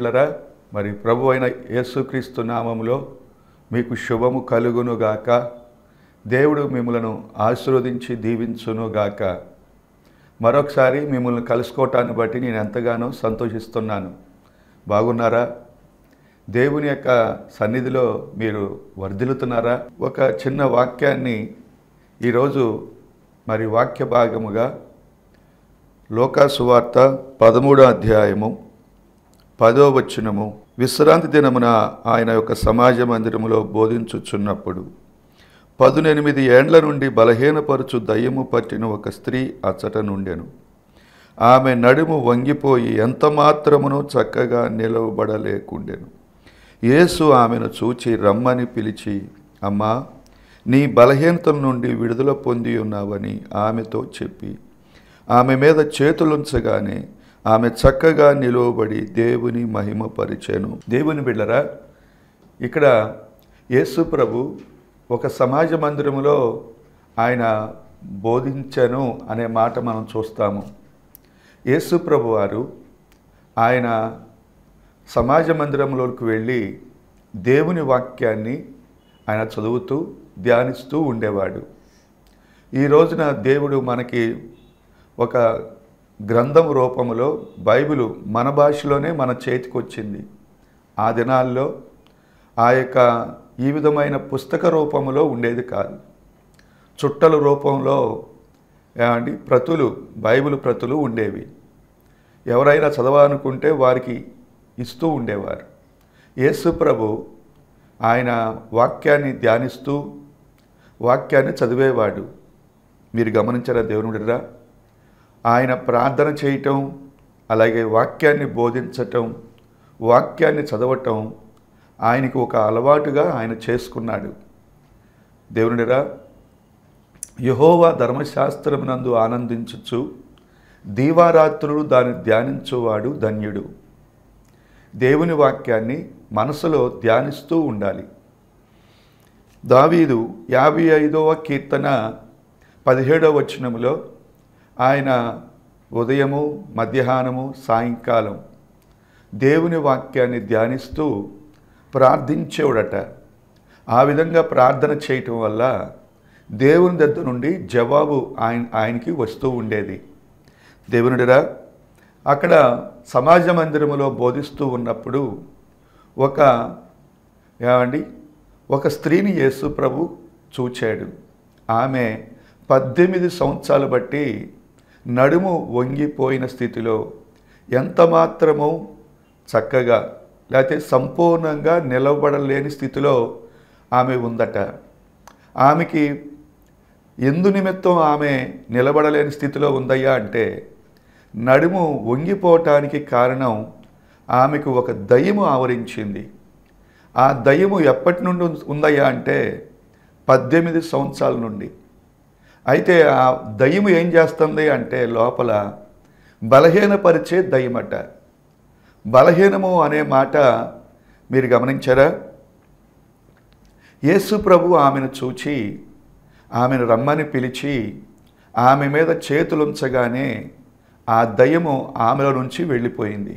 బిడ్డలరా మరి ప్రభు అయిన యేసుక్రీస్తు నామములో మీకు శుభము కలుగునుగాక దేవుడు మిమ్మలను ఆశీర్వదించి దీవించునుగాక మరొకసారి మిమ్మల్ని కలుసుకోవటాన్ని బట్టి నేను ఎంతగానో సంతోషిస్తున్నాను బాగున్నారా దేవుని యొక్క సన్నిధిలో మీరు వర్ధిల్లుతున్నారా ఒక చిన్న వాక్యాన్ని ఈరోజు మరి వాక్య భాగముగా లోకాసువార్త పదమూడో అధ్యాయము పదో వచనము విశ్రాంతి దినమున ఆయన యొక్క సమాజ మందిరములో బోధించుచున్నప్పుడు పదునెనిమిది ఏండ్ల నుండి బలహీనపరుచు దయ్యము పట్టిన ఒక స్త్రీ అచ్చట నుండెను ఆమె నడుము వంగిపోయి ఎంత మాత్రమును చక్కగా నిలవబడలేకుండెను యేసు ఆమెను చూచి రమ్మని పిలిచి అమ్మా నీ బలహీనతల నుండి విడుదల పొంది ఉన్నావని ఆమెతో చెప్పి ఆమె మీద చేతులుంచగానే ఆమె చక్కగా నిలువబడి దేవుని మహిమ పరిచయను దేవుని బిడ్డరా ఇక్కడ యేసు ప్రభు ఒక సమాజ మందిరంలో ఆయన బోధించను అనే మాట మనం చూస్తాము యేసు ప్రభు వారు ఆయన సమాజ మందిరంలోకి వెళ్ళి దేవుని వాక్యాన్ని ఆయన చదువుతూ ధ్యానిస్తూ ఉండేవాడు ఈ రోజున దేవుడు మనకి ఒక గ్రంథం రూపములో బైబిలు మన భాషలోనే మన చేతికి వచ్చింది ఆ దినాల్లో ఆ యొక్క ఈ విధమైన పుస్తక రూపంలో ఉండేది కాదు చుట్టల రూపంలో ఏమండి ప్రతులు బైబిల్ ప్రతులు ఉండేవి ఎవరైనా చదవాలనుకుంటే వారికి ఇస్తూ ఉండేవారు యేసు ప్రభు ఆయన వాక్యాన్ని ధ్యానిస్తూ వాక్యాన్ని చదివేవాడు మీరు గమనించారా దేవునుడిరా ఆయన ప్రార్థన చేయటం అలాగే వాక్యాన్ని బోధించటం వాక్యాన్ని చదవటం ఆయనకు ఒక అలవాటుగా ఆయన చేసుకున్నాడు దేవునిరా యహోవా ధర్మశాస్త్రమునందు ఆనందించచ్చు దీవారాత్రులు దాన్ని ధ్యానించువాడు ధన్యుడు దేవుని వాక్యాన్ని మనసులో ధ్యానిస్తూ ఉండాలి దావీదు యాభై ఐదవ కీర్తన పదిహేడవ వచనములో ఆయన ఉదయము మధ్యాహ్నము సాయంకాలం దేవుని వాక్యాన్ని ధ్యానిస్తూ ప్రార్థించేవాడట ఆ విధంగా ప్రార్థన చేయటం వల్ల దేవుని దగ్గర నుండి జవాబు ఆయన ఆయనకి వస్తూ ఉండేది దేవునుడిరా అక్కడ సమాజ మందిరములో బోధిస్తూ ఉన్నప్పుడు ఒక ఏమండి ఒక స్త్రీని యేసు ప్రభు చూచాడు ఆమె పద్దెనిమిది సంవత్సరాలు బట్టి నడుము వంగిపోయిన స్థితిలో ఎంత మాత్రమూ చక్కగా లేకపోతే సంపూర్ణంగా నిలబడలేని స్థితిలో ఆమె ఉందట ఆమెకి ఎందు నిమిత్తం ఆమె నిలబడలేని స్థితిలో ఉందయ్యా అంటే నడుము వంగిపోవటానికి కారణం ఆమెకు ఒక దయ్యము ఆవరించింది ఆ దయ్యము ఎప్పటి నుండి ఉందయ్యా అంటే పద్దెనిమిది సంవత్సరాల నుండి అయితే ఆ దయ్యం ఏం చేస్తుంది అంటే లోపల బలహీనపరిచే దయ్యమట బలహీనము అనే మాట మీరు గమనించారా యేసు ప్రభు ఆమెను చూచి ఆమెను రమ్మని పిలిచి ఆమె మీద చేతులుంచగానే ఆ దయ్యము ఆమెలో నుంచి వెళ్ళిపోయింది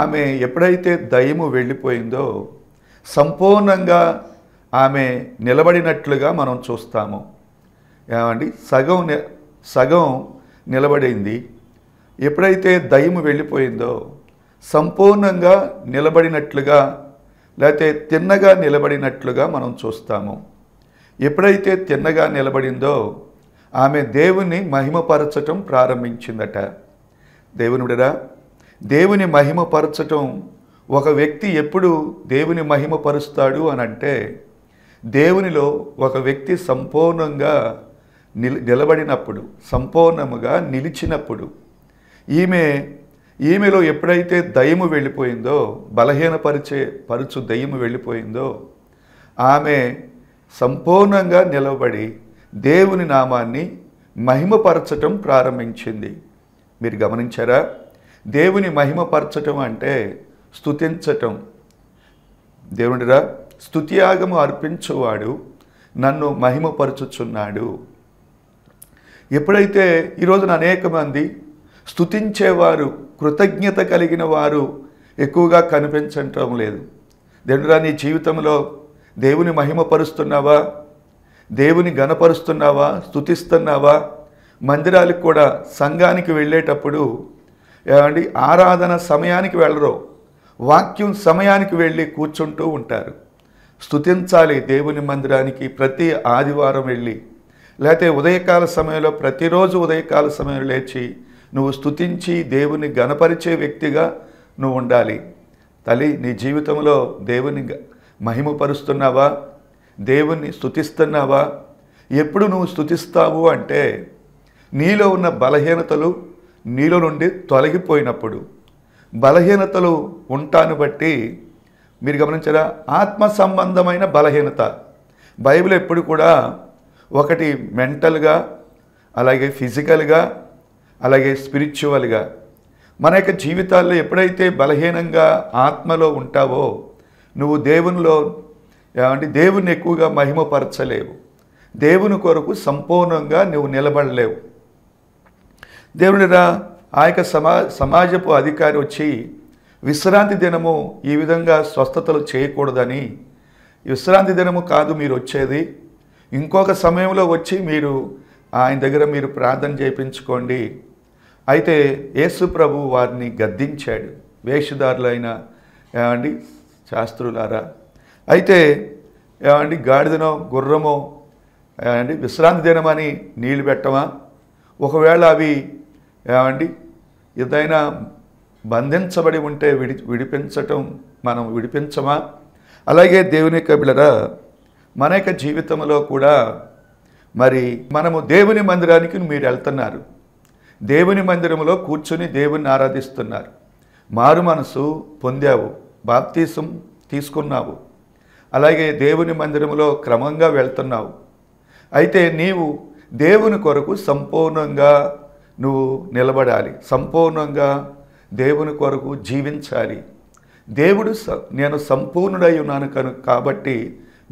ఆమె ఎప్పుడైతే దయ్యము వెళ్ళిపోయిందో సంపూర్ణంగా ఆమె నిలబడినట్లుగా మనం చూస్తాము ఏమండి సగం సగం నిలబడింది ఎప్పుడైతే దయ్యము వెళ్ళిపోయిందో సంపూర్ణంగా నిలబడినట్లుగా లేకపోతే తిన్నగా నిలబడినట్లుగా మనం చూస్తాము ఎప్పుడైతే తిన్నగా నిలబడిందో ఆమె దేవుని మహిమపరచటం ప్రారంభించిందట దేవునుడరా దేవుని మహిమపరచటం ఒక వ్యక్తి ఎప్పుడు దేవుని మహిమపరుస్తాడు అని అంటే దేవునిలో ఒక వ్యక్తి సంపూర్ణంగా నిల్ నిలబడినప్పుడు సంపూర్ణముగా నిలిచినప్పుడు ఈమె ఈమెలో ఎప్పుడైతే దయము వెళ్ళిపోయిందో బలహీనపరిచే పరుచు దయ్యము వెళ్ళిపోయిందో ఆమె సంపూర్ణంగా నిలబడి దేవుని నామాన్ని మహిమపరచటం ప్రారంభించింది మీరు గమనించారా దేవుని మహిమపరచటం అంటే స్థుతించటం దేవుడిరా స్థుతియాగము అర్పించువాడు నన్ను మహిమపరచుచున్నాడు ఎప్పుడైతే ఈరోజున అనేక మంది స్థుతించేవారు కృతజ్ఞత కలిగిన వారు ఎక్కువగా కనిపించటం లేదు దేవుడా నీ జీవితంలో దేవుని మహిమపరుస్తున్నావా దేవుని గణపరుస్తున్నావా స్థుతిస్తున్నావా మందిరాలకు కూడా సంఘానికి వెళ్ళేటప్పుడు ఏమండి ఆరాధన సమయానికి వెళ్ళరు వాక్యం సమయానికి వెళ్ళి కూర్చుంటూ ఉంటారు స్థుతించాలి దేవుని మందిరానికి ప్రతి ఆదివారం వెళ్ళి లేకపోతే ఉదయకాల సమయంలో ప్రతిరోజు ఉదయకాల సమయంలో లేచి నువ్వు స్థుతించి దేవుని గణపరిచే వ్యక్తిగా నువ్వు ఉండాలి తల్లి నీ జీవితంలో దేవుని మహిమపరుస్తున్నావా దేవుణ్ణి స్థుతిస్తున్నావా ఎప్పుడు నువ్వు స్థుతిస్తావు అంటే నీలో ఉన్న బలహీనతలు నీలో నుండి తొలగిపోయినప్పుడు బలహీనతలు ఉంటాను బట్టి మీరు గమనించరా ఆత్మ సంబంధమైన బలహీనత బైబిల్ ఎప్పుడు కూడా ఒకటి మెంటల్గా అలాగే ఫిజికల్గా అలాగే స్పిరిచువల్గా మన యొక్క జీవితాల్లో ఎప్పుడైతే బలహీనంగా ఆత్మలో ఉంటావో నువ్వు దేవునిలో అంటే దేవుని ఎక్కువగా మహిమపరచలేవు దేవుని కొరకు సంపూర్ణంగా నువ్వు నిలబడలేవు దేవునిరా ఆ యొక్క సమా సమాజపు అధికారి వచ్చి విశ్రాంతి దినము ఈ విధంగా స్వస్థతలు చేయకూడదని విశ్రాంతి దినము కాదు మీరు వచ్చేది ఇంకొక సమయంలో వచ్చి మీరు ఆయన దగ్గర మీరు ప్రార్థన చేయించుకోండి అయితే యేసు ప్రభు వారిని గద్దించాడు వేషధారులైన ఏమండి శాస్త్రులారా అయితే ఏమండి గాడిదనో గుర్రమో ఏమండి విశ్రాంతి దినమని నీళ్ళు పెట్టమా ఒకవేళ అవి ఏమండి ఏదైనా బంధించబడి ఉంటే విడి విడిపించటం మనం విడిపించమా అలాగే దేవుని కబిలరా మన యొక్క జీవితంలో కూడా మరి మనము దేవుని మందిరానికి మీరు వెళ్తున్నారు దేవుని మందిరంలో కూర్చొని దేవుని ఆరాధిస్తున్నారు మారు మనసు పొందావు బాప్తీసం తీసుకున్నావు అలాగే దేవుని మందిరంలో క్రమంగా వెళ్తున్నావు అయితే నీవు దేవుని కొరకు సంపూర్ణంగా నువ్వు నిలబడాలి సంపూర్ణంగా దేవుని కొరకు జీవించాలి దేవుడు నేను సంపూర్ణుడై ఉన్నాను కనుక కాబట్టి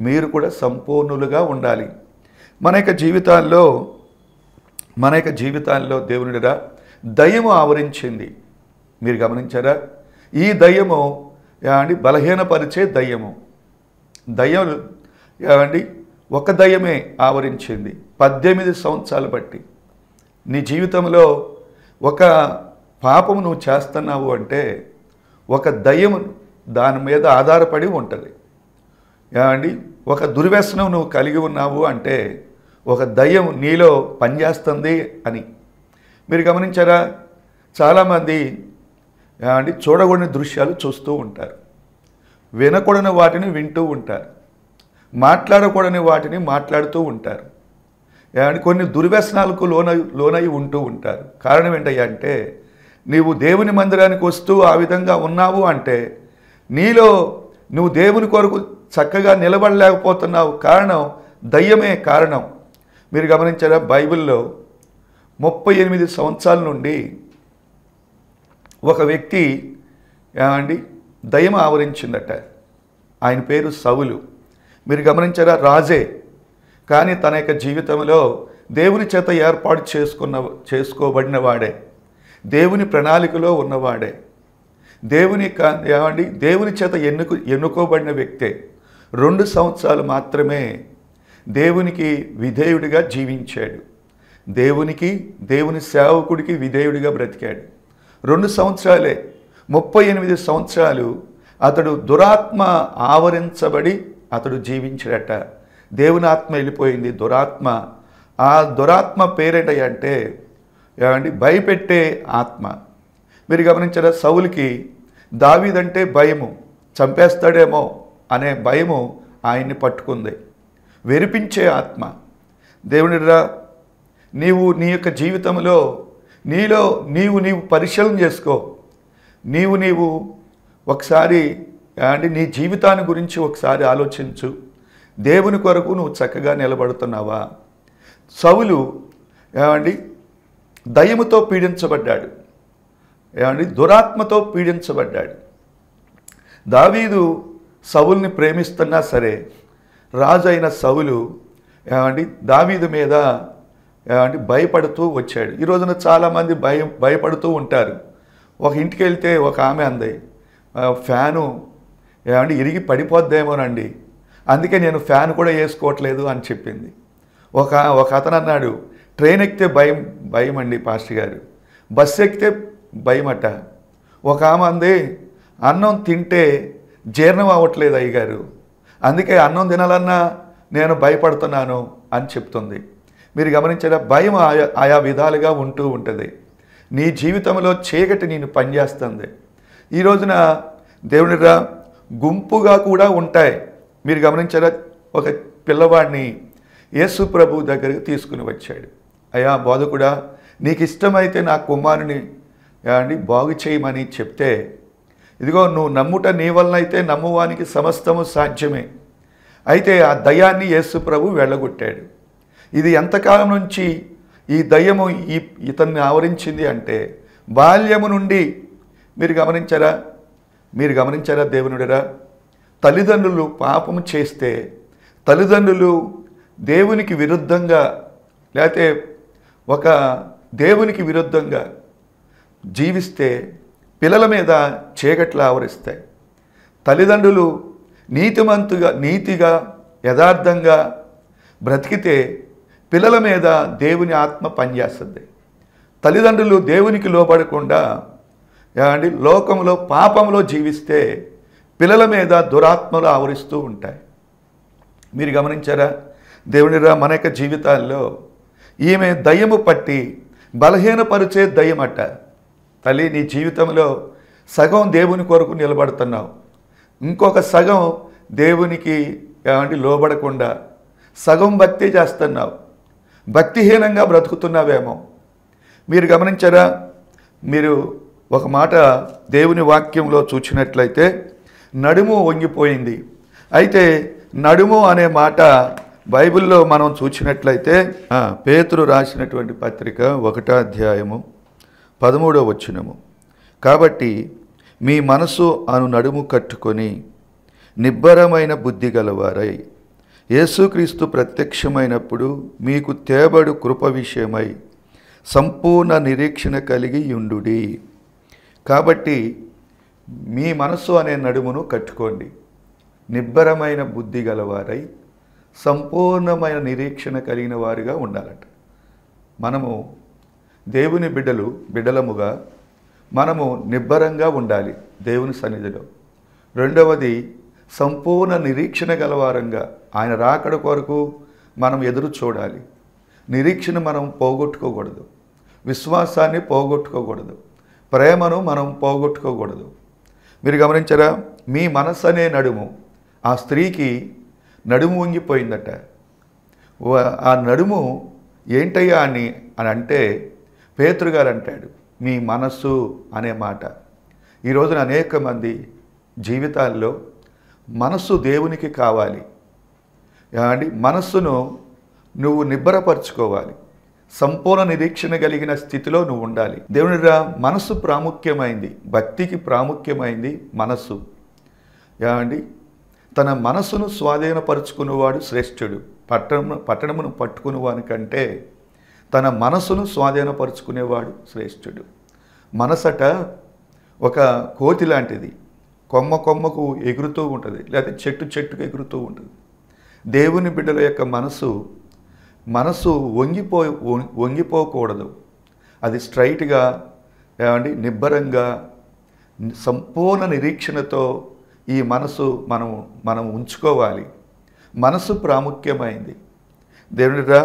మీరు కూడా సంపూర్ణులుగా ఉండాలి మన యొక్క జీవితాల్లో మన యొక్క జీవితాల్లో దేవునిరా దయ్యము ఆవరించింది మీరు గమనించారా ఈ దయ్యము ఏమండి బలహీనపరిచే దయ్యము దయ్యము ఏమండి ఒక దయ్యమే ఆవరించింది పద్దెనిమిది సంవత్సరాలు బట్టి నీ జీవితంలో ఒక పాపము నువ్వు చేస్తున్నావు అంటే ఒక దయ్యము దాని మీద ఆధారపడి ఉంటుంది ఏమండి ఒక దుర్వ్యసనం నువ్వు కలిగి ఉన్నావు అంటే ఒక దయ్యం నీలో పనిచేస్తుంది అని మీరు గమనించారా చాలామంది ఏమండి చూడకూడని దృశ్యాలు చూస్తూ ఉంటారు వినకూడని వాటిని వింటూ ఉంటారు మాట్లాడకూడని వాటిని మాట్లాడుతూ ఉంటారు ఏమంటే కొన్ని దుర్వ్యసనాలకు లోనై లోనై ఉంటూ ఉంటారు కారణం ఏంటయ్యా అంటే నీవు దేవుని మందిరానికి వస్తూ ఆ విధంగా ఉన్నావు అంటే నీలో నువ్వు దేవుని కొరకు చక్కగా నిలబడలేకపోతున్నావు కారణం దయ్యమే కారణం మీరు గమనించారా బైబిల్లో ముప్పై ఎనిమిది సంవత్సరాల నుండి ఒక వ్యక్తి ఏమండి దయ్యం ఆవరించిందట ఆయన పేరు సవులు మీరు గమనించారా రాజే కానీ తన యొక్క జీవితంలో దేవుని చేత ఏర్పాటు చేసుకున్న చేసుకోబడిన వాడే దేవుని ప్రణాళికలో ఉన్నవాడే దేవుని ఏమండి దేవుని చేత ఎన్నుకు ఎన్నుకోబడిన వ్యక్తే రెండు సంవత్సరాలు మాత్రమే దేవునికి విధేయుడిగా జీవించాడు దేవునికి దేవుని సేవకుడికి విధేయుడిగా బ్రతికాడు రెండు సంవత్సరాలే ముప్పై ఎనిమిది సంవత్సరాలు అతడు దురాత్మ ఆవరించబడి అతడు జీవించాడట దేవుని ఆత్మ వెళ్ళిపోయింది దురాత్మ ఆ దురాత్మ పేరేట అంటే ఏమండి భయపెట్టే ఆత్మ మీరు గమనించారా సౌలికి దావీదంటే భయము చంపేస్తాడేమో అనే భయము ఆయన్ని పట్టుకుంది వెరిపించే ఆత్మ దేవునిరా నీవు నీ యొక్క జీవితంలో నీలో నీవు నీవు పరిశీలన చేసుకో నీవు నీవు ఒకసారి అంటే నీ జీవితాన్ని గురించి ఒకసారి ఆలోచించు దేవుని కొరకు నువ్వు చక్కగా నిలబడుతున్నావా సవులు ఏమండి దయముతో పీడించబడ్డాడు ఏమండి దురాత్మతో పీడించబడ్డాడు దావీదు సవుల్ని ప్రేమిస్తున్నా సరే రాజు అయిన సవులు ఏమండి దావీదు మీద ఏమంటే భయపడుతూ వచ్చాడు ఈ రోజున చాలామంది భయం భయపడుతూ ఉంటారు ఒక ఇంటికి వెళ్తే ఒక ఆమె అంది ఫ్యాను ఏమండి ఇరిగి పడిపోద్దేమోనండి అందుకే నేను ఫ్యాన్ కూడా వేసుకోవట్లేదు అని చెప్పింది ఒక ఒక అతను అన్నాడు ట్రైన్ ఎక్కితే భయం భయం అండి పాస్టర్ గారు బస్సు ఎక్కితే భయమట ఒక ఆమె అంది అన్నం తింటే జీర్ణం అవ్వట్లేదు అయ్యగారు అందుకే అన్నం తినాలన్నా నేను భయపడుతున్నాను అని చెప్తుంది మీరు గమనించిన భయం ఆయా ఆయా విధాలుగా ఉంటూ ఉంటుంది నీ జీవితంలో చీకటి నేను పనిచేస్తుంది ఈ రోజున దేవునిరా గుంపుగా కూడా ఉంటాయి మీరు గమనించారా ఒక పిల్లవాడిని యేసు ప్రభు దగ్గరికి తీసుకుని వచ్చాడు అయ్యా బోధకుడా నీకు ఇష్టమైతే నా కుమారుని అండి బాగు చేయమని చెప్తే ఇదిగో నువ్వు నమ్ముట నీ వలనైతే నమ్మువానికి సమస్తము సాధ్యమే అయితే ఆ దయాన్ని యేసు ప్రభు వెళ్ళగొట్టాడు ఇది ఎంతకాలం నుంచి ఈ దయ్యము ఈ ఇతన్ని ఆవరించింది అంటే బాల్యము నుండి మీరు గమనించరా మీరు గమనించారా దేవునుడరా తల్లిదండ్రులు పాపం చేస్తే తల్లిదండ్రులు దేవునికి విరుద్ధంగా లేకపోతే ఒక దేవునికి విరుద్ధంగా జీవిస్తే పిల్లల మీద చీకట్లు ఆవరిస్తాయి తల్లిదండ్రులు నీతిమంతుగా నీతిగా యథార్థంగా బ్రతికితే పిల్లల మీద దేవుని ఆత్మ పనిచేస్తుంది తల్లిదండ్రులు దేవునికి లోబడకుండా అండి లోకంలో పాపంలో జీవిస్తే పిల్లల మీద దురాత్మలు ఆవరిస్తూ ఉంటాయి మీరు గమనించారా దేవునిరా మన యొక్క జీవితాల్లో ఈమె దయ్యము పట్టి బలహీనపరిచే దయ్యమట తల్లి నీ జీవితంలో సగం దేవుని కొరకు నిలబడుతున్నావు ఇంకొక సగం దేవునికి ఏమంటే లోబడకుండా సగం భక్తి చేస్తున్నావు భక్తిహీనంగా బ్రతుకుతున్నావేమో మీరు గమనించరా మీరు ఒక మాట దేవుని వాక్యంలో చూచినట్లయితే నడుము వంగిపోయింది అయితే నడుము అనే మాట బైబిల్లో మనం చూసినట్లయితే పేతురు రాసినటువంటి పత్రిక ఒకటో అధ్యాయము పదమూడో వచ్చినము కాబట్టి మీ మనసు అను నడుము కట్టుకొని నిబ్బరమైన బుద్ధి గలవారై యేసుక్రీస్తు ప్రత్యక్షమైనప్పుడు మీకు తేబడు కృప విషయమై సంపూర్ణ నిరీక్షణ కలిగి ఉండు కాబట్టి మీ మనసు అనే నడుమును కట్టుకోండి నిబ్బరమైన బుద్ధి గలవారై సంపూర్ణమైన నిరీక్షణ కలిగిన వారిగా ఉండాలట మనము దేవుని బిడ్డలు బిడ్డలముగా మనము నిబ్బరంగా ఉండాలి దేవుని సన్నిధిలో రెండవది సంపూర్ణ నిరీక్షణ గలవారంగా ఆయన రాకడ కొరకు మనం ఎదురు చూడాలి నిరీక్షణ మనం పోగొట్టుకోకూడదు విశ్వాసాన్ని పోగొట్టుకోకూడదు ప్రేమను మనం పోగొట్టుకోకూడదు మీరు గమనించరా మీ మనస్సు అనే నడుము ఆ స్త్రీకి నడుము వంగిపోయిందట ఆ నడుము ఏంటయ్యా అని అని అంటే పేతృగారు అంటాడు మీ మనస్సు అనే మాట ఈరోజున అనేక మంది జీవితాల్లో మనస్సు దేవునికి కావాలి అండి మనస్సును నువ్వు నిబ్బరపరచుకోవాలి సంపూర్ణ నిరీక్షణ కలిగిన స్థితిలో నువ్వు ఉండాలి దేవునిరా మనస్సు ప్రాముఖ్యమైంది భక్తికి ప్రాముఖ్యమైంది మనస్సు ఏమండి తన మనస్సును స్వాధీనపరుచుకునేవాడు శ్రేష్ఠుడు పట్టణం పట్టణమును కంటే తన మనసును స్వాధీనపరుచుకునేవాడు శ్రేష్ఠుడు మనసట ఒక కోతి లాంటిది కొమ్మ కొమ్మకు ఎగురుతూ ఉంటుంది లేకపోతే చెట్టు చెట్టుకు ఎగురుతూ ఉంటుంది దేవుని బిడ్డల యొక్క మనసు మనసు వంగిపో వంగిపోకూడదు అది స్ట్రైట్గా ఏమండి నిబ్బరంగా సంపూర్ణ నిరీక్షణతో ఈ మనసు మనం మనం ఉంచుకోవాలి మనసు ప్రాముఖ్యమైంది దేవుడిరా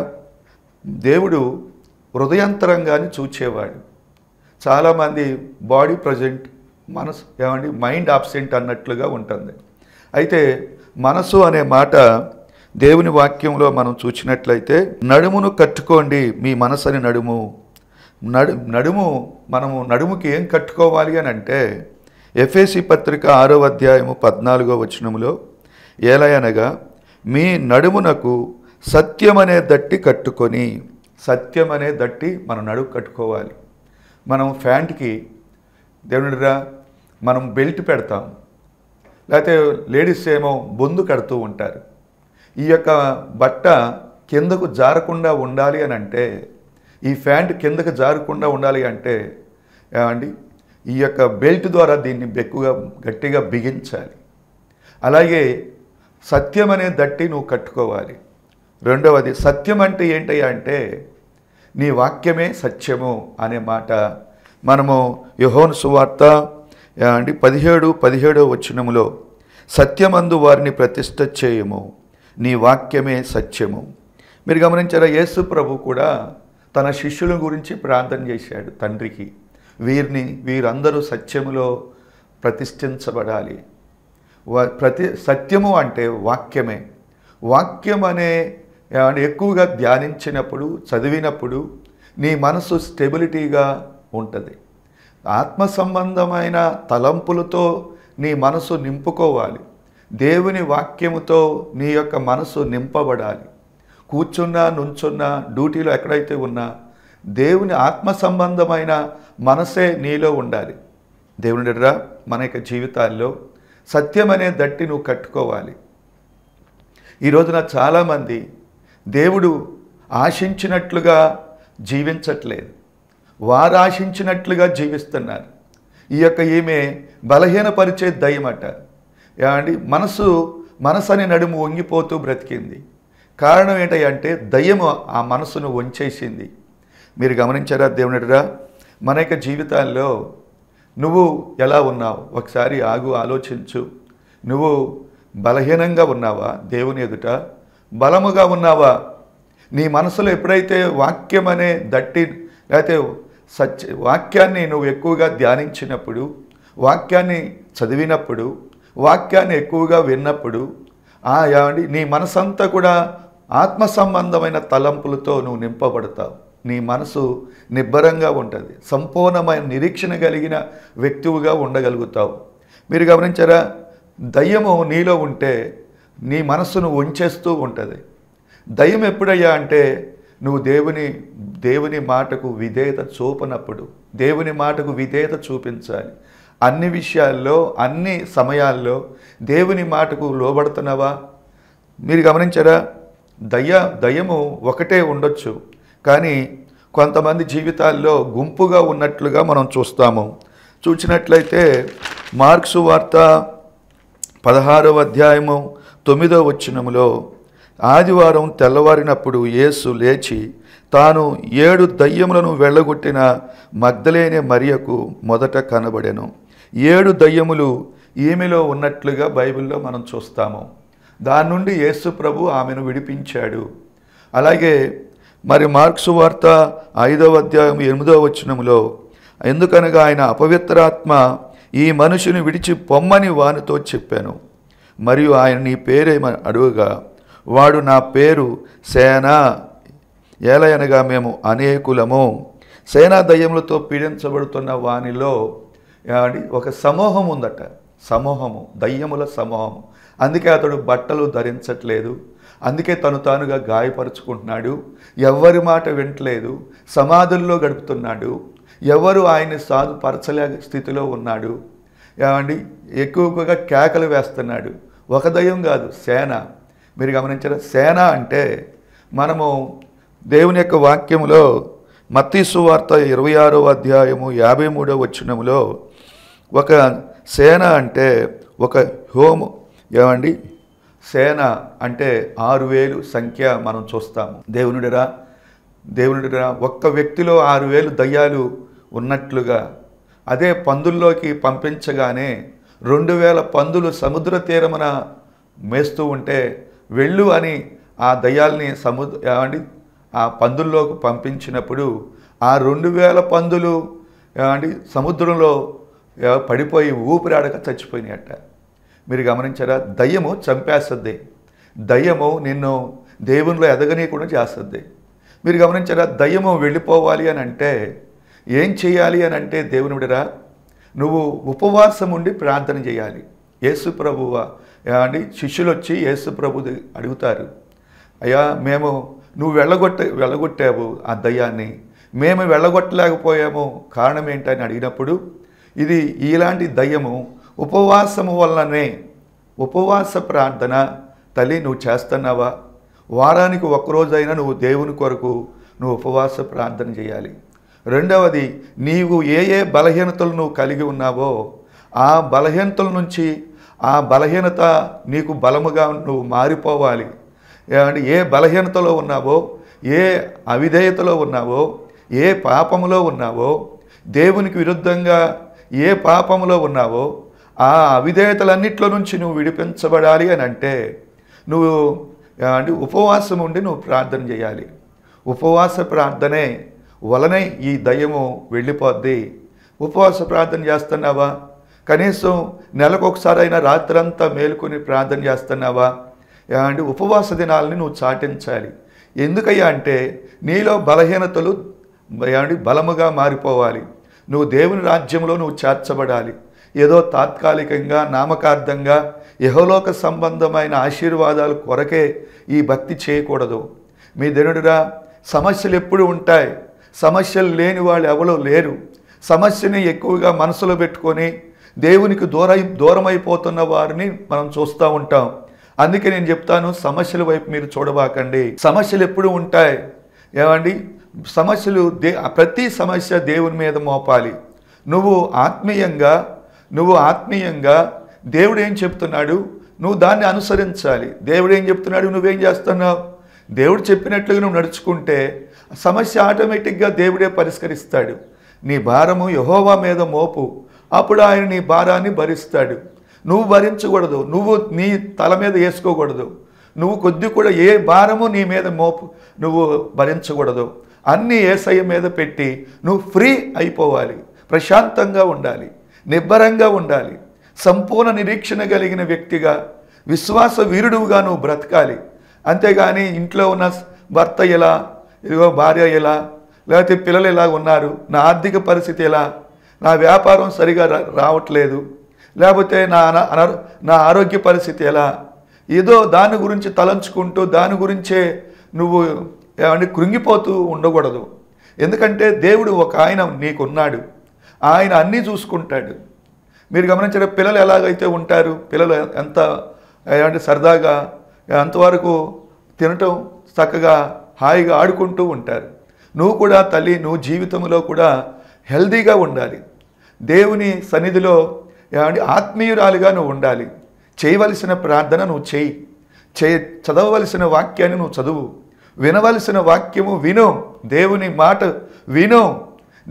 దేవుడు హృదయంతరంగాన్ని చూచేవాడు చాలామంది బాడీ ప్రజెంట్ మనసు ఏమండి మైండ్ ఆబ్సెంట్ అన్నట్లుగా ఉంటుంది అయితే మనసు అనే మాట దేవుని వాక్యంలో మనం చూసినట్లయితే నడుమును కట్టుకోండి మీ మనసని నడుము నడు నడుము మనము నడుముకి ఏం కట్టుకోవాలి అని అంటే ఎఫ్ఏసి పత్రిక ఆరో అధ్యాయము పద్నాలుగో వచనములో ఏలయనగా మీ నడుమునకు సత్యమనే దట్టి కట్టుకొని సత్యం అనే దట్టి మనం నడుకు కట్టుకోవాలి మనం ఫ్యాంట్కి దేవుడిరా మనం బెల్ట్ పెడతాం లేకపోతే లేడీస్ ఏమో బొందు కడుతూ ఉంటారు ఈ యొక్క బట్ట కిందకు జారకుండా ఉండాలి అని అంటే ఈ ఫ్యాంట్ కిందకు జారకుండా ఉండాలి అంటే ఏమండి ఈ యొక్క బెల్ట్ ద్వారా దీన్ని బెక్కుగా గట్టిగా బిగించాలి అలాగే సత్యం అనే దట్టి నువ్వు కట్టుకోవాలి రెండవది సత్యం అంటే ఏంటయ్యా అంటే నీ వాక్యమే సత్యము అనే మాట మనము యహోన్ సువార్త అండి పదిహేడు పదిహేడో వచ్చినములో సత్యమందు వారిని ప్రతిష్ట చేయము నీ వాక్యమే సత్యము మీరు గమనించారా యేసు ప్రభు కూడా తన శిష్యుల గురించి ప్రార్థన చేశాడు తండ్రికి వీరిని వీరందరూ సత్యములో ప్రతిష్ఠించబడాలి ప్రతి సత్యము అంటే వాక్యమే వాక్యం అనే ఎక్కువగా ధ్యానించినప్పుడు చదివినప్పుడు నీ మనసు స్టెబిలిటీగా ఉంటుంది ఆత్మ సంబంధమైన తలంపులతో నీ మనసు నింపుకోవాలి దేవుని వాక్యముతో నీ యొక్క మనసు నింపబడాలి కూర్చున్నా నుంచున్నా డ్యూటీలో ఎక్కడైతే ఉన్నా దేవుని ఆత్మ సంబంధమైన మనసే నీలో ఉండాలి దేవుని మన యొక్క జీవితాల్లో సత్యమనే దట్టి నువ్వు కట్టుకోవాలి ఈ రోజున చాలామంది దేవుడు ఆశించినట్లుగా జీవించట్లేదు వారు ఆశించినట్లుగా జీవిస్తున్నారు ఈ యొక్క ఈమె బలహీనపరిచే దయ్యమట ఏమండి మనసు మనసు అని నడుము వంగిపోతూ బ్రతికింది కారణం ఏంటంటే దయ్యము ఆ మనసును వంచేసింది మీరు గమనించారా దేవునిటరా మన యొక్క జీవితాల్లో నువ్వు ఎలా ఉన్నావు ఒకసారి ఆగు ఆలోచించు నువ్వు బలహీనంగా ఉన్నావా దేవుని ఎదుట బలముగా ఉన్నావా నీ మనసులో ఎప్పుడైతే వాక్యం అనే దట్టి లేకపోతే సత్య వాక్యాన్ని నువ్వు ఎక్కువగా ధ్యానించినప్పుడు వాక్యాన్ని చదివినప్పుడు వాక్యాన్ని ఎక్కువగా విన్నప్పుడు ఏమండి నీ మనసంతా కూడా ఆత్మ సంబంధమైన తలంపులతో నువ్వు నింపబడతావు నీ మనసు నిబ్బరంగా ఉంటుంది సంపూర్ణమైన నిరీక్షణ కలిగిన వ్యక్తివుగా ఉండగలుగుతావు మీరు గమనించారా దయ్యము నీలో ఉంటే నీ మనస్సును వంచేస్తూ ఉంటుంది దయ్యం ఎప్పుడయ్యా అంటే నువ్వు దేవుని దేవుని మాటకు విధేయత చూపనప్పుడు దేవుని మాటకు విధేయత చూపించాలి అన్ని విషయాల్లో అన్ని సమయాల్లో దేవుని మాటకు లోబడుతున్నావా మీరు గమనించరా దయ దయము ఒకటే ఉండొచ్చు కానీ కొంతమంది జీవితాల్లో గుంపుగా ఉన్నట్లుగా మనం చూస్తాము చూసినట్లయితే మార్క్సు వార్త పదహారవ అధ్యాయము తొమ్మిదో వచ్చినములో ఆదివారం తెల్లవారినప్పుడు యేసు లేచి తాను ఏడు దయ్యములను వెళ్ళగొట్టిన మగ్ధలేని మరియకు మొదట కనబడెను ఏడు దయ్యములు ఈమెలో ఉన్నట్లుగా బైబిల్లో మనం చూస్తాము దాని నుండి యేసు ప్రభు ఆమెను విడిపించాడు అలాగే మరి మార్క్సు వార్త ఐదవ అధ్యాయం ఎనిమిదవ వచనములో ఎందుకనగా ఆయన అపవిత్రాత్మ ఈ మనుషుని విడిచి పొమ్మని వానితో చెప్పాను మరియు ఆయన నీ పేరే అడుగుగా వాడు నా పేరు సేనా ఏలయనగా మేము అనేకులము సేనా దయ్యములతో పీడించబడుతున్న వానిలో ఒక సమూహం ఉందట సమూహము దయ్యముల సమూహము అందుకే అతడు బట్టలు ధరించట్లేదు అందుకే తను తానుగా గాయపరుచుకుంటున్నాడు ఎవరి మాట వింటలేదు సమాధుల్లో గడుపుతున్నాడు ఎవరు ఆయన్ని సాధుపరచలే స్థితిలో ఉన్నాడు ఏమండి ఎక్కువగా కేకలు వేస్తున్నాడు ఒక దయ్యం కాదు సేన మీరు గమనించారా సేన అంటే మనము దేవుని యొక్క వాక్యములో మత్తీసు వార్త ఇరవై ఆరో అధ్యాయము యాభై మూడో వచ్చినములో ఒక సేన అంటే ఒక హోము ఏమండి సేన అంటే ఆరు వేలు సంఖ్య మనం చూస్తాము దేవునుడిరా దేవునుడిరా ఒక్క వ్యక్తిలో ఆరు వేలు దయ్యాలు ఉన్నట్లుగా అదే పందుల్లోకి పంపించగానే రెండు వేల పందులు సముద్ర తీరమున మేస్తూ ఉంటే వెళ్ళు అని ఆ దయాల్ని సముద్రండి ఆ పందుల్లోకి పంపించినప్పుడు ఆ రెండు వేల పందులు అండి సముద్రంలో పడిపోయి ఊపిరాడక చచ్చిపోయినాయట మీరు గమనించారా దయ్యము చంపేస్తుంది దయ్యము నిన్ను దేవునిలో ఎదగనీయకుండా చేస్తుంది మీరు గమనించారా దయ్యము వెళ్ళిపోవాలి అని అంటే ఏం చేయాలి అని అంటే దేవుని విడరా నువ్వు ఉపవాసం ఉండి ప్రార్థన చేయాలి యేసు ప్రభువ అని శిష్యులు వచ్చి యేసు ప్రభు అడుగుతారు అయ్యా మేము నువ్వు వెళ్ళగొట్ట వెళ్ళగొట్టావు ఆ దయ్యాన్ని మేము వెళ్ళగొట్టలేకపోయాము కారణం ఏంటని అడిగినప్పుడు ఇది ఇలాంటి దయ్యము ఉపవాసము వల్లనే ఉపవాస ప్రార్థన తల్లి నువ్వు చేస్తున్నావా వారానికి ఒక్కరోజైనా నువ్వు దేవుని కొరకు నువ్వు ఉపవాస ప్రార్థన చేయాలి రెండవది నీవు ఏ ఏ బలహీనతలు నువ్వు కలిగి ఉన్నావో ఆ బలహీనతల నుంచి ఆ బలహీనత నీకు బలముగా నువ్వు మారిపోవాలి అంటే ఏ బలహీనతలో ఉన్నావో ఏ అవిధేయతలో ఉన్నావో ఏ పాపములో ఉన్నావో దేవునికి విరుద్ధంగా ఏ పాపములో ఉన్నావో ఆ అవిధేయతలన్నిట్లో నుంచి నువ్వు విడిపించబడాలి అని అంటే నువ్వు అంటే ఉపవాసం ఉండి నువ్వు ప్రార్థన చేయాలి ఉపవాస ప్రార్థనే వలనే ఈ దయ్యము వెళ్ళిపోద్ది ఉపవాస ప్రార్థన చేస్తున్నావా కనీసం నెలకొకసారైనా రాత్రంతా మేలుకొని ప్రార్థన చేస్తున్నావా అండి ఉపవాస దినాలని నువ్వు చాటించాలి ఎందుకయ్యా అంటే నీలో బలహీనతలు ఏమండి బలముగా మారిపోవాలి నువ్వు దేవుని రాజ్యంలో నువ్వు చేర్చబడాలి ఏదో తాత్కాలికంగా నామకార్థంగా యహలోక సంబంధమైన ఆశీర్వాదాల కొరకే ఈ భక్తి చేయకూడదు మీ దేవుడురా సమస్యలు ఎప్పుడు ఉంటాయి సమస్యలు లేని వాళ్ళు ఎవరో లేరు సమస్యని ఎక్కువగా మనసులో పెట్టుకొని దేవునికి దూరై దూరమైపోతున్న వారిని మనం చూస్తూ ఉంటాం అందుకే నేను చెప్తాను సమస్యల వైపు మీరు చూడబాకండి సమస్యలు ఎప్పుడు ఉంటాయి ఏమండి సమస్యలు దే ప్రతి సమస్య దేవుని మీద మోపాలి నువ్వు ఆత్మీయంగా నువ్వు ఆత్మీయంగా దేవుడు ఏం చెప్తున్నాడు నువ్వు దాన్ని అనుసరించాలి దేవుడు ఏం చెప్తున్నాడు నువ్వేం చేస్తున్నావు దేవుడు చెప్పినట్లుగా నువ్వు నడుచుకుంటే సమస్య ఆటోమేటిక్గా దేవుడే పరిష్కరిస్తాడు నీ భారము యహోవా మీద మోపు అప్పుడు ఆయన నీ భారాన్ని భరిస్తాడు నువ్వు భరించకూడదు నువ్వు నీ తల మీద వేసుకోకూడదు నువ్వు కొద్ది కూడా ఏ భారము నీ మీద మోపు నువ్వు భరించకూడదు అన్నీ ఏసయ్య మీద పెట్టి నువ్వు ఫ్రీ అయిపోవాలి ప్రశాంతంగా ఉండాలి నిబ్బరంగా ఉండాలి సంపూర్ణ నిరీక్షణ కలిగిన వ్యక్తిగా విశ్వాస వీరుడుగా నువ్వు బ్రతకాలి అంతేగాని ఇంట్లో ఉన్న భర్త ఇలా ఇదిగో భార్య ఎలా లేకపోతే పిల్లలు ఇలా ఉన్నారు నా ఆర్థిక పరిస్థితి ఎలా నా వ్యాపారం సరిగా రావట్లేదు లేకపోతే నా నా ఆరోగ్య పరిస్థితి ఎలా ఏదో దాని గురించి తలంచుకుంటూ దాని గురించే నువ్వు ఏమంటే కృంగిపోతూ ఉండకూడదు ఎందుకంటే దేవుడు ఒక ఆయన నీకున్నాడు ఆయన అన్నీ చూసుకుంటాడు మీరు గమనించారు పిల్లలు ఎలాగైతే ఉంటారు పిల్లలు ఎంత ఏమంటే సరదాగా ఎంతవరకు తినటం చక్కగా హాయిగా ఆడుకుంటూ ఉంటారు నువ్వు కూడా తల్లి నువ్వు జీవితంలో కూడా హెల్దీగా ఉండాలి దేవుని సన్నిధిలో ఆత్మీయురాలుగా నువ్వు ఉండాలి చేయవలసిన ప్రార్థన నువ్వు చేయి చే చదవవలసిన వాక్యాన్ని నువ్వు చదువు వినవలసిన వాక్యము విను దేవుని మాట విను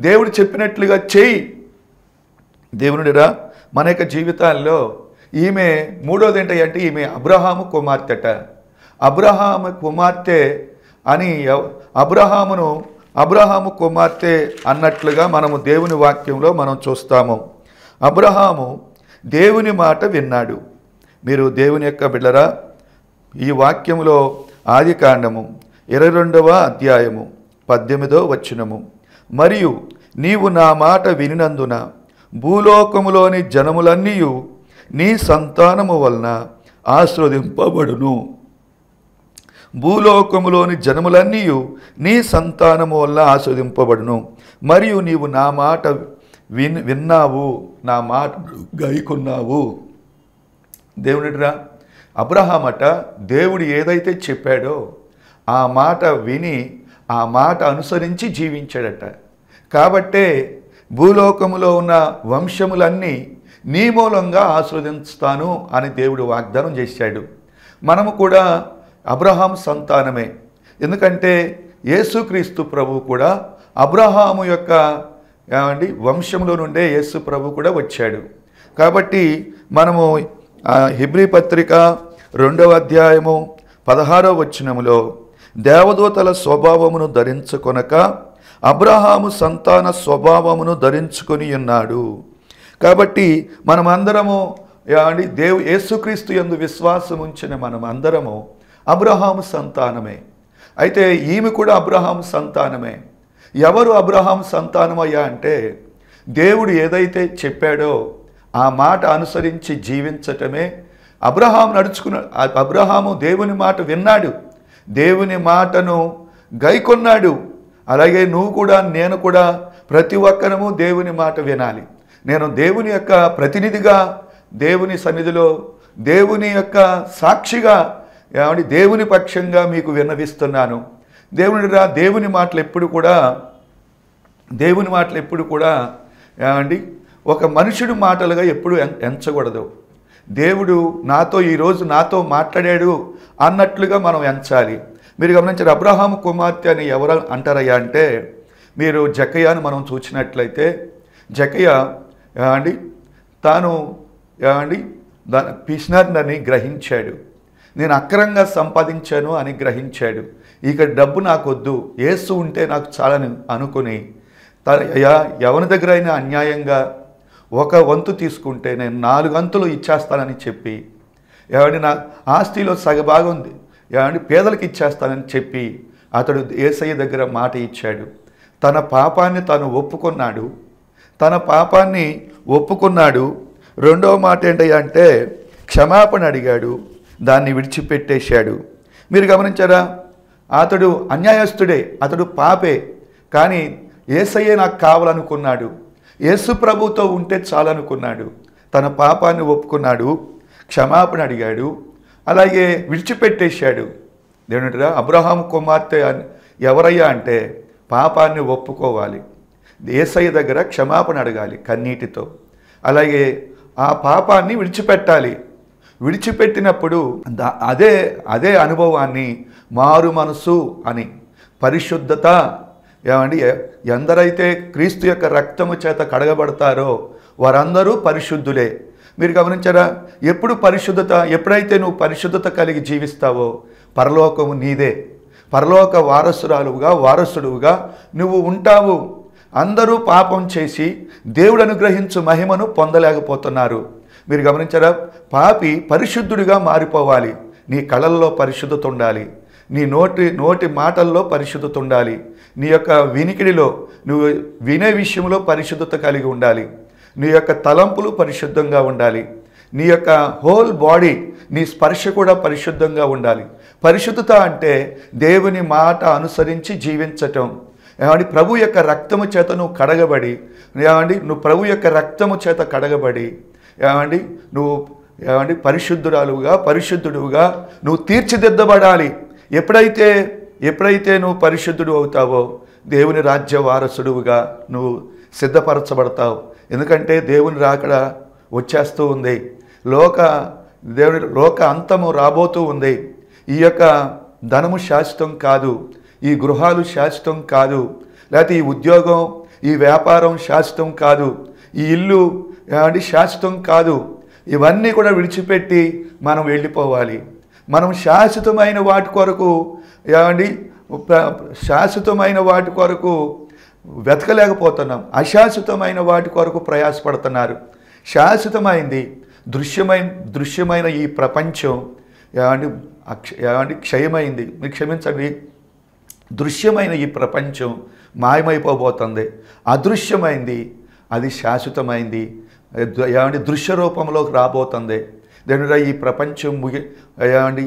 దేవుడు చెప్పినట్లుగా చేయి దేవునుడిరా మన యొక్క జీవితాల్లో ఈమె మూడోది ఏంటంటే ఈమె అబ్రహాము కుమార్తెట అబ్రహాము కుమార్తె అని అబ్రహామును అబ్రహాము కుమార్తె అన్నట్లుగా మనము దేవుని వాక్యంలో మనం చూస్తాము అబ్రహాము దేవుని మాట విన్నాడు మీరు దేవుని యొక్క బిడ్డరా ఈ వాక్యంలో ఆది కాండము ఇరవై రెండవ అధ్యాయము పద్దెనిమిదో వచ్చినము మరియు నీవు నా మాట వినినందున భూలోకములోని జనములన్నీ నీ సంతానము వలన ఆస్వాదింపబడును భూలోకములోని జనములన్నీ నీ సంతానము వల్ల ఆస్వాదింపబడును మరియు నీవు నా మాట విన్ విన్నావు నా మాట గైకున్నావు దేవుడిరా అబ్రహామట దేవుడు ఏదైతే చెప్పాడో ఆ మాట విని ఆ మాట అనుసరించి జీవించాడట కాబట్టే భూలోకములో ఉన్న వంశములన్నీ నీ మూలంగా ఆస్వాదిస్తాను అని దేవుడు వాగ్దానం చేశాడు మనము కూడా అబ్రహాం సంతానమే ఎందుకంటే యేసుక్రీస్తు ప్రభు కూడా అబ్రహాము యొక్క ఏమండి వంశంలో నుండే యేసు ప్రభు కూడా వచ్చాడు కాబట్టి మనము హిబ్రి పత్రిక రెండవ అధ్యాయము పదహారవ వచనములో దేవదూతల స్వభావమును ధరించుకొనక అబ్రహాము సంతాన స్వభావమును ధరించుకొని ఉన్నాడు కాబట్టి మనమందరము దేవు యేసుక్రీస్తు ఎందు విశ్వాసం ఉంచిన అందరము అబ్రహాము సంతానమే అయితే ఈమె కూడా అబ్రహాం సంతానమే ఎవరు అబ్రహాం సంతానమయ్యా అంటే దేవుడు ఏదైతే చెప్పాడో ఆ మాట అనుసరించి జీవించటమే అబ్రహాం నడుచుకున్న అబ్రహాము దేవుని మాట విన్నాడు దేవుని మాటను గైకొన్నాడు అలాగే నువ్వు కూడా నేను కూడా ప్రతి ఒక్కరము దేవుని మాట వినాలి నేను దేవుని యొక్క ప్రతినిధిగా దేవుని సన్నిధిలో దేవుని యొక్క సాక్షిగా ఏమని దేవుని పక్షంగా మీకు విన్నవిస్తున్నాను దేవుని రా దేవుని మాటలు ఎప్పుడు కూడా దేవుని మాటలు ఎప్పుడు కూడా ఏమండి ఒక మనుషుడు మాటలుగా ఎప్పుడు ఎంచకూడదు దేవుడు నాతో ఈరోజు నాతో మాట్లాడాడు అన్నట్లుగా మనం ఎంచాలి మీరు గమనించారు అబ్రహాం కుమార్తె అని ఎవరు అంటారయ్యా అంటే మీరు జకయ్యను మనం చూసినట్లయితే జకయ్య ఏమండి తాను ఏమండి దాని పిసినర్నని గ్రహించాడు నేను అక్రంగా సంపాదించాను అని గ్రహించాడు ఇక డబ్బు నాకొద్దు ఏసు ఉంటే నాకు చాలని అనుకుని తన ఎవరి దగ్గర అయినా అన్యాయంగా ఒక వంతు తీసుకుంటే నేను నాలుగు అంతులు ఇచ్చేస్తానని చెప్పి ఏమండి నా ఆస్తిలో సగభాగం ఉంది ఏమండి పేదలకు ఇచ్చేస్తానని చెప్పి అతడు ఏసయ్య దగ్గర మాట ఇచ్చాడు తన పాపాన్ని తను ఒప్పుకున్నాడు తన పాపాన్ని ఒప్పుకున్నాడు రెండవ మాట ఏంటంటే క్షమాపణ అడిగాడు దాన్ని విడిచిపెట్టేశాడు మీరు గమనించారా అతడు అన్యాయస్తుడే అతడు పాపే కానీ ఏసయ్యే నాకు కావాలనుకున్నాడు యేసు ప్రభుతో ఉంటే చాలనుకున్నాడు తన పాపాన్ని ఒప్పుకున్నాడు క్షమాపణ అడిగాడు అలాగే విడిచిపెట్టేశాడు దేవునిరా అబ్రహాం కుమార్తె ఎవరయ్యా అంటే పాపాన్ని ఒప్పుకోవాలి ఏసయ్య దగ్గర క్షమాపణ అడగాలి కన్నీటితో అలాగే ఆ పాపాన్ని విడిచిపెట్టాలి విడిచిపెట్టినప్పుడు అదే అదే అనుభవాన్ని మారు మనసు అని పరిశుద్ధత ఏమండి ఎందరైతే క్రీస్తు యొక్క రక్తము చేత కడగబడతారో వారందరూ పరిశుద్ధులే మీరు గమనించారా ఎప్పుడు పరిశుద్ధత ఎప్పుడైతే నువ్వు పరిశుద్ధత కలిగి జీవిస్తావో పరలోకము నీదే పరలోక వారసురాలుగా వారసుడువుగా నువ్వు ఉంటావు అందరూ పాపం చేసి దేవుడు అనుగ్రహించు మహిమను పొందలేకపోతున్నారు మీరు గమనించారా పాపి పరిశుద్ధుడిగా మారిపోవాలి నీ కళల్లో పరిశుద్ధత ఉండాలి నీ నోటి నోటి మాటల్లో పరిశుద్ధత ఉండాలి నీ యొక్క వినికిడిలో నువ్వు వినే విషయంలో పరిశుద్ధత కలిగి ఉండాలి నీ యొక్క తలంపులు పరిశుద్ధంగా ఉండాలి నీ యొక్క హోల్ బాడీ నీ స్పర్శ కూడా పరిశుద్ధంగా ఉండాలి పరిశుద్ధత అంటే దేవుని మాట అనుసరించి జీవించటం ఏమండి ప్రభు యొక్క రక్తము చేత నువ్వు కడగబడి ఏమండి నువ్వు ప్రభు యొక్క రక్తము చేత కడగబడి ఏమండి నువ్వు ఏమండి పరిశుద్ధురాలుగా పరిశుద్ధుడుగా నువ్వు తీర్చిదిద్దబడాలి ఎప్పుడైతే ఎప్పుడైతే నువ్వు పరిశుద్ధుడు అవుతావో దేవుని రాజ్య వారసుడుగా నువ్వు సిద్ధపరచబడతావు ఎందుకంటే దేవుని రాకడ వచ్చేస్తూ ఉంది లోక దేవుని లోక అంతము రాబోతూ ఉంది ఈ యొక్క ధనము శాశ్వతం కాదు ఈ గృహాలు శాశ్వతం కాదు లేకపోతే ఈ ఉద్యోగం ఈ వ్యాపారం శాశ్వతం కాదు ఈ ఇల్లు ఏమండి శాశ్వతం కాదు ఇవన్నీ కూడా విడిచిపెట్టి మనం వెళ్ళిపోవాలి మనం శాశ్వతమైన వాటి కొరకు ఏమండి శాశ్వతమైన వాటి కొరకు వెతకలేకపోతున్నాం అశాశ్వతమైన వాటి కొరకు ప్రయాసపడుతున్నారు శాశ్వతమైంది దృశ్యమైన దృశ్యమైన ఈ ప్రపంచం ఏమండి ఏమండి క్షయమైంది మీరు క్షమించండి దృశ్యమైన ఈ ప్రపంచం మాయమైపోబోతుంది అదృశ్యమైంది అది శాశ్వతమైంది ఏమండి దృశ్య రూపంలోకి రాబోతుంది దేవుడా ఈ ప్రపంచం ముగి ఏమండి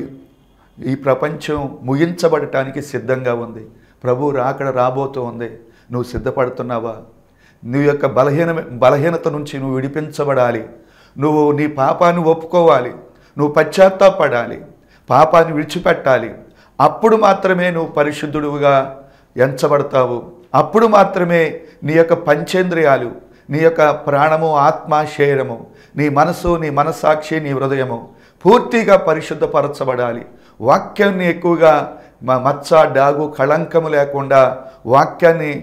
ఈ ప్రపంచం ముగించబడటానికి సిద్ధంగా ఉంది ప్రభు రాకడ రాబోతూ ఉంది నువ్వు సిద్ధపడుతున్నావా నీ యొక్క బలహీన బలహీనత నుంచి నువ్వు విడిపించబడాలి నువ్వు నీ పాపాన్ని ఒప్పుకోవాలి నువ్వు పశ్చాత్తాపడాలి పాపాన్ని విడిచిపెట్టాలి అప్పుడు మాత్రమే నువ్వు పరిశుద్ధుడుగా ఎంచబడతావు అప్పుడు మాత్రమే నీ యొక్క పంచేంద్రియాలు నీ యొక్క ప్రాణము ఆత్మ శరీరము నీ మనసు నీ మనస్సాక్షి నీ హృదయము పూర్తిగా పరిశుద్ధపరచబడాలి వాక్యాన్ని ఎక్కువగా మచ్చ డాగు కళంకము లేకుండా వాక్యాన్ని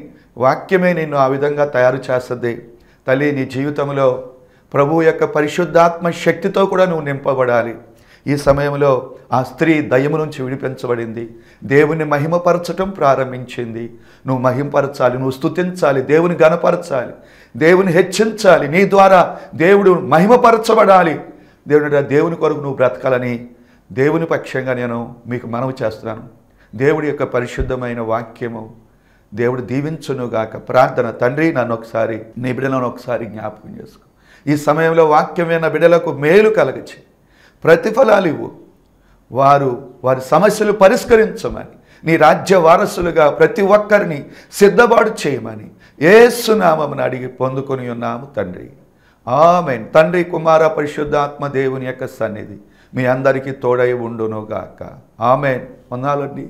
వాక్యమే నిన్ను ఆ విధంగా తయారు చేస్తుంది తల్లి నీ జీవితంలో ప్రభు యొక్క పరిశుద్ధాత్మ శక్తితో కూడా నువ్వు నింపబడాలి ఈ సమయంలో ఆ స్త్రీ దయము నుంచి విడిపించబడింది దేవుని మహిమపరచటం ప్రారంభించింది నువ్వు మహిమపరచాలి నువ్వు స్థుతించాలి దేవుని గణపరచాలి దేవుని హెచ్చించాలి నీ ద్వారా దేవుడు మహిమపరచబడాలి దేవుని దేవుని కొరకు నువ్వు బ్రతకాలని దేవుని పక్షంగా నేను మీకు మనవి చేస్తున్నాను దేవుడి యొక్క పరిశుద్ధమైన వాక్యము దేవుడు దీవించునుగాక ప్రార్థన తండ్రి నన్ను ఒకసారి నీ బిడలను ఒకసారి జ్ఞాపకం చేసుకో ఈ సమయంలో వాక్యమైన బిడలకు మేలు కలగచి ప్రతిఫలాలు ఇవ్వు వారు వారి సమస్యలు పరిష్కరించమని నీ రాజ్య వారసులుగా ప్రతి ఒక్కరిని సిద్ధపాటు చేయమని ఏసునామమును అడిగి పొందుకొని ఉన్నాము తండ్రి ఆమెన్ తండ్రి కుమార పరిశుద్ధాత్మ దేవుని యొక్క సన్నిధి మీ అందరికీ తోడై ఉండునుగాక గాక ఆమెన్ పొందాలండి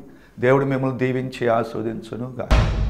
దేవుడు మిమ్మల్ని దీవించి ఆస్వాదించును